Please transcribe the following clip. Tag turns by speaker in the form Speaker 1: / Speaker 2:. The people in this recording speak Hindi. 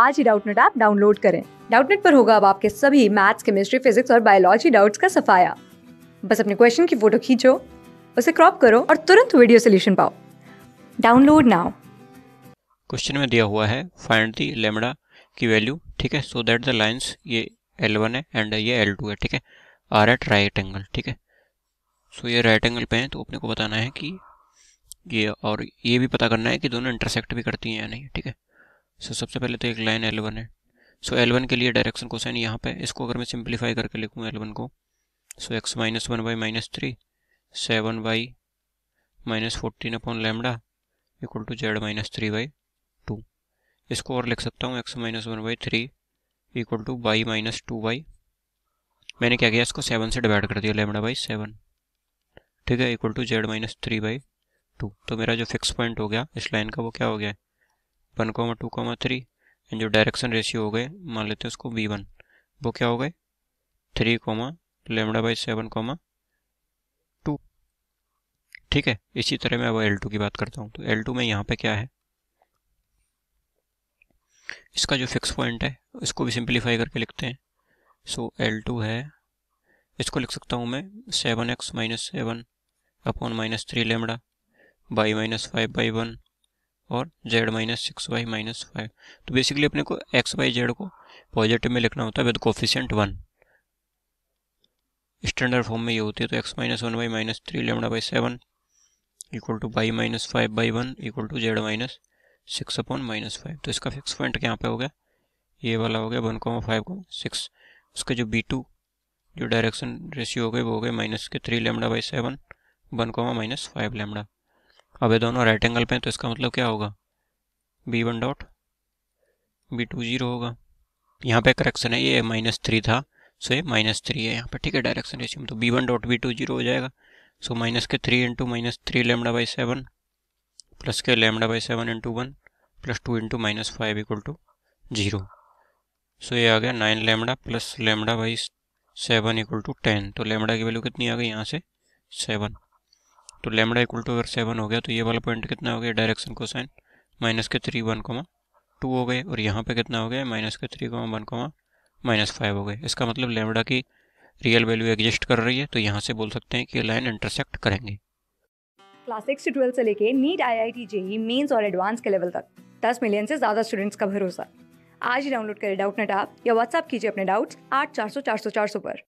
Speaker 1: आज ही डाउटनेट ऐप डाउनलोड करें डाउटनेट पर होगा अब आपके सभी मैथ्स केमिस्ट्री फिजिक्स और बायोलॉजी डाउट्स का सफाया बस अपने क्वेश्चन की फोटो खींचो उसे क्रॉप करो और तुरंत वीडियो सोल्यूशन पाओ डाउनलोड नाउ
Speaker 2: क्वेश्चन में दिया हुआ है फाइंड दी लेमडा की वैल्यू ठीक है सो दैट द लाइंस ये एल वन है एंड ये एल टू है ठीक है आर एट राइट एंगल ठीक है सो ये राइट एंगल पे हैं तो अपने को बताना है कि ये और ये भी पता करना है कि दोनों इंटरसेक्ट भी करती हैं या नहीं ठीक है सो so, सबसे पहले तो एक लाइन एल है सो so, एल के लिए डायरेक्शन कोसाइन यहाँ पे इसको अगर मैं सिंप्लीफाई करके लिखूँ एल को so X minus one by minus three seven by minus fourteen upon lambda equal to Z minus three by two इसको और लिख सकता हूँ X minus one by three equal to by minus two by मैंने क्या किया इसको सेवन से डिवाइड कर दिया लेमडा बाई सेवन ठीक है equal to Z minus three by two तो मेरा जो फिक्स पॉइंट हो गया इस लाइन का वो क्या हो गया है one comma two comma three and जो डायरेक्शन रेशियो हो गए मान लेते हैं उसको बी वन वो क्या हो गए three comma lambda by seven comma two ठीक है इसी तरह मैं अब एल टू की बात करता हूँ तो एल टू में यहाँ पे क्या है इसका जो फिक्स पॉइंट है इसको भी सिंप्लीफाई करके लिखते हैं सो एल टू है इसको लिख सकता हूँ मैं seven X minus seven upon minus three lambda by minus five by one और Z minus six Y minus five तो बेसिकली अपने को एक्स वाई जेड को पॉजिटिव में लिखना होता है with coefficient one standard form में ये होती है तो X minus one Y minus three lambda by seven equal to Y minus five by one equal to Z minus six upon minus five तो इसका फिक्स पॉइंट यहाँ पे हो गया ये वाला हो गया one comma five comma six उसका जो बी टू जो डायरेक्शन रेशियो हो गई वो हो गए minus K three lambda by seven one comma minus five lambda अब ये दोनों राइट एंगल पे हैं तो इसका मतलब क्या होगा B one dot B two zero होगा यहाँ पे करेक्शन है ये माइनस थ्री था सो ये माइनस थ्री है यहाँ पे ठीक है डायरेक्शन रेशियो तो B one dot B two zero हो जाएगा so minus K three into minus three lambda by seven plus K lambda by seven into one plus two into minus five equal to zero so ये आ गया nine lambda plus lambda by seven equal to ten तो लेमडा की वैल्यू कितनी आ गई यहाँ से सेवन तो लेमडा इक्वल टू अगर सेवन हो गया तो ये वाला पॉइंट कितना हो गया डायरेक्शन को sign minus K three one comma two हो गए और यहाँ पे कितना हो गया minus K three comma one comma minus five हो गए इसका मतलब लेमडा की रियल वैल्यू एग्जिस्ट कर रही है तो यहाँ से बोल सकते हैं कि लाइन इंटरसेक्ट करेंगे
Speaker 1: क्लास सिक्स से ट्वेल्थ से लेके NEET I I T JEE Mains और एडवांस के लेवल तक दस मिलियन से ज़्यादा स्टूडेंट्स का भरोसा आज ही डाउनलोड करें डाउट नेट आप या व्हाट्सअप कीजिए अपने डाउट्स आठ चार सौ चार सौ चार सौ पर